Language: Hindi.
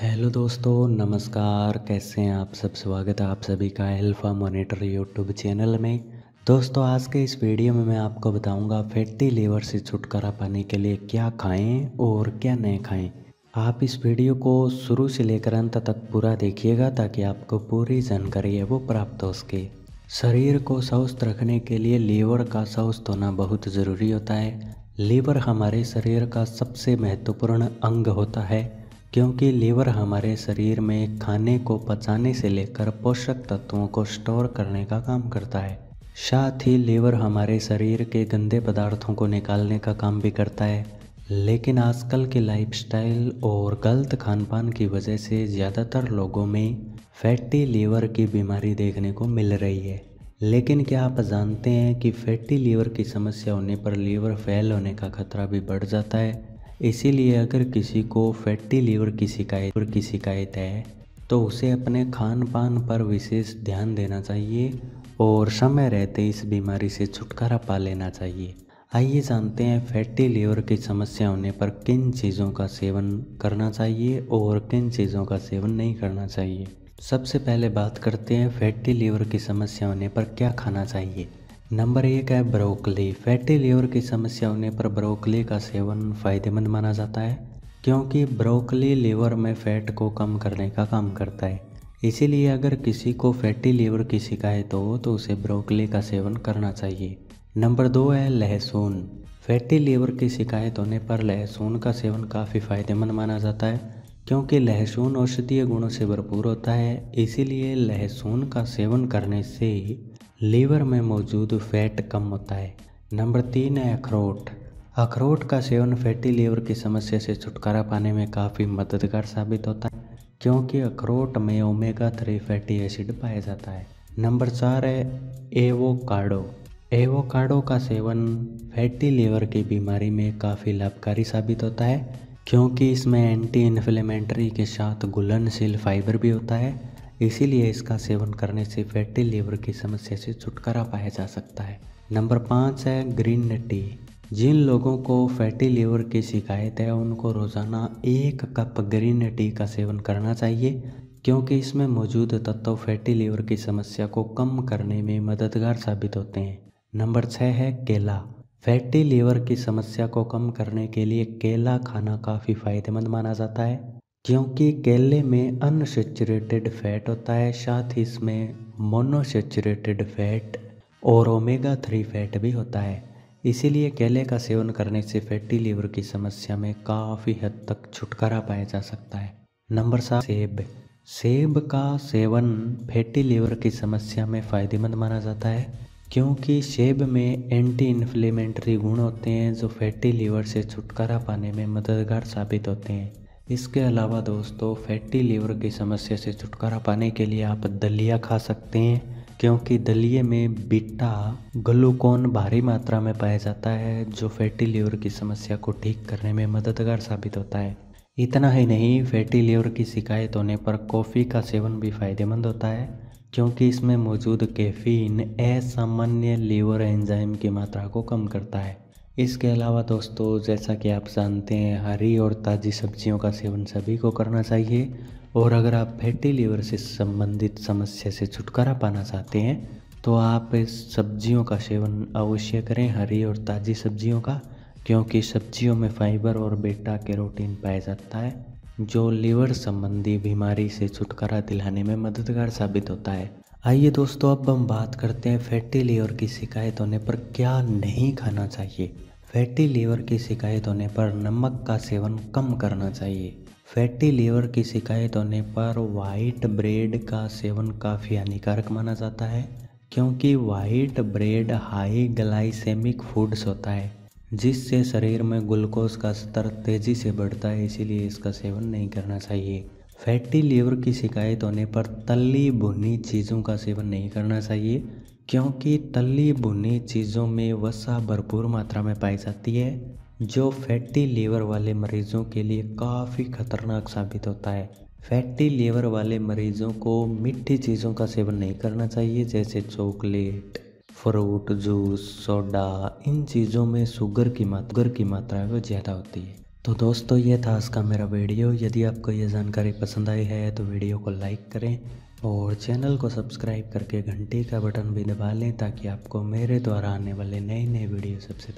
हेलो दोस्तों नमस्कार कैसे हैं आप सब स्वागत है आप सभी का एल्फा मॉनिटर यूट्यूब चैनल में दोस्तों आज के इस वीडियो में मैं आपको बताऊंगा फैटी लीवर से छुटकारा पाने के लिए क्या खाएं और क्या नहीं खाएं आप इस वीडियो को शुरू से लेकर अंत तक पूरा देखिएगा ताकि आपको पूरी जानकारी है वो प्राप्त हो सके शरीर को स्वस्थ रखने के लिए लीवर का स्वस्थ होना बहुत ज़रूरी होता है लीवर हमारे शरीर का सबसे महत्वपूर्ण अंग होता है क्योंकि लीवर हमारे शरीर में खाने को पचाने से लेकर पोषक तत्वों को स्टोर करने का काम करता है साथ ही लीवर हमारे शरीर के गंदे पदार्थों को निकालने का काम भी करता है लेकिन आजकल के लाइफस्टाइल और गलत खान पान की वजह से ज़्यादातर लोगों में फैटी लीवर की बीमारी देखने को मिल रही है लेकिन क्या आप जानते हैं कि फैटी लीवर की समस्या होने पर लीवर फेल होने का खतरा भी बढ़ जाता है इसीलिए अगर किसी को फैटी लीवर की शिकायत की शिकायत है तो उसे अपने खान पान पर विशेष ध्यान देना चाहिए और समय रहते इस बीमारी से छुटकारा पा लेना चाहिए आइए जानते हैं फैटी लीवर की समस्या होने पर किन चीज़ों का सेवन करना चाहिए और किन चीज़ों का सेवन नहीं करना चाहिए सबसे पहले बात करते हैं फैटी लीवर की समस्या होने पर क्या खाना चाहिए नंबर एक है ब्रोकली फैटी लीवर की समस्या होने पर ब्रोकली का सेवन फायदेमंद माना जाता है क्योंकि ब्रोकली लीवर में फैट को कम करने का काम करता है इसीलिए अगर किसी को फैटी लीवर की शिकायत हो तो उसे ब्रोकली का सेवन करना चाहिए नंबर दो है लहसुन फैटी लीवर की शिकायत होने पर लहसुन का सेवन काफ़ी फायदेमंद माना जाता है क्योंकि लहसुन औषधीय गुणों से भरपूर होता है इसीलिए लहसुन का सेवन करने से लीवर में मौजूद फैट कम होता है नंबर तीन है अखरोट अखरोट का सेवन फैटी लीवर की समस्या से छुटकारा पाने में काफ़ी मददगार साबित होता है क्योंकि अखरोट में ओमेगा थ्री फैटी एसिड पाया जाता है नंबर चार है एवोकाडो एवोकाडो का सेवन फैटी लीवर की बीमारी में काफ़ी लाभकारी साबित होता है क्योंकि इसमें एंटी इन्फ्लेमेंट्री के साथ घुलनशील फाइबर भी होता है इसीलिए इसका सेवन करने से फैटी लीवर की समस्या से छुटकारा पाया जा सकता है नंबर पाँच है ग्रीन टी जिन लोगों को फैटी लीवर की शिकायत है उनको रोज़ाना एक कप ग्रीन टी का सेवन करना चाहिए क्योंकि इसमें मौजूद तत्व फैटी लीवर की समस्या को कम करने में मददगार साबित होते हैं नंबर छः है केला फैटी लीवर की समस्या को कम करने के लिए केला खाना काफ़ी फायदेमंद माना जाता है क्योंकि केले में अनसेचुरेटेड फैट होता है साथ ही इसमें मोनोसेचुरेटेड फैट और ओमेगा थ्री फैट भी होता है इसीलिए केले का सेवन करने से फैटी लीवर की समस्या में काफ़ी हद तक छुटकारा पाया जा सकता है नंबर सात सेब सेब का सेवन फैटी लीवर की समस्या में फ़ायदेमंद माना जाता है क्योंकि सेब में एंटी इन्फ्लेमेंट्री गुण होते हैं जो फैटी लीवर से छुटकारा पाने में मददगार साबित होते हैं इसके अलावा दोस्तों फैटी लीवर की समस्या से छुटकारा पाने के लिए आप दलिया खा सकते हैं क्योंकि दलिये में बीटा ग्लूकोन भारी मात्रा में पाया जाता है जो फैटी लीवर की समस्या को ठीक करने में मददगार साबित होता है इतना ही नहीं फैटी लीवर की शिकायत होने पर कॉफ़ी का सेवन भी फायदेमंद होता है क्योंकि इसमें मौजूद कैफीन असामान्य लीवर एंजाइम की मात्रा को कम करता है इसके अलावा दोस्तों जैसा कि आप जानते हैं हरी और ताज़ी सब्जियों का सेवन सभी को करना चाहिए और अगर आप फैटी लीवर से संबंधित समस्या से छुटकारा पाना चाहते हैं तो आप इस सब्जियों का सेवन अवश्य करें हरी और ताज़ी सब्जियों का क्योंकि सब्जियों में फाइबर और बेटा कैरोटीन पाया जाता है जो लीवर संबंधी बीमारी से छुटकारा दिलाने में मददगार साबित होता है आइए दोस्तों अब हम बात करते हैं फैटी लीवर की शिकायत होने पर क्या नहीं खाना चाहिए फैटी लीवर की शिकायत होने पर नमक का सेवन कम करना चाहिए फैटी लीवर की शिकायत होने पर वाइट ब्रेड का सेवन काफ़ी हानिकारक माना जाता है क्योंकि white bread high glycaemic foods होता है जिससे शरीर में ग्लूकोज का स्तर तेज़ी से बढ़ता है इसीलिए इसका सेवन नहीं करना चाहिए फैटी लीवर की शिकायत होने पर तली भुनी चीज़ों का सेवन नहीं करना चाहिए क्योंकि तली भुनी चीज़ों में वसा भरपूर मात्रा में पाई जाती है जो फैटी लीवर वाले मरीजों के लिए काफ़ी खतरनाक साबित होता है फैटी लीवर वाले मरीजों को मीठी चीज़ों का सेवन नहीं करना चाहिए जैसे चॉकलेट फ्रूट जूस सोडा इन चीज़ों में शुगर की मात्रा की मात्रा वो ज़्यादा होती है तो दोस्तों ये था आज का मेरा वीडियो यदि आपको ये जानकारी पसंद आई है तो वीडियो को लाइक करें और चैनल को सब्सक्राइब करके घंटी का बटन भी दबा लें ताकि आपको मेरे द्वारा आने वाले नए नए वीडियो सबसे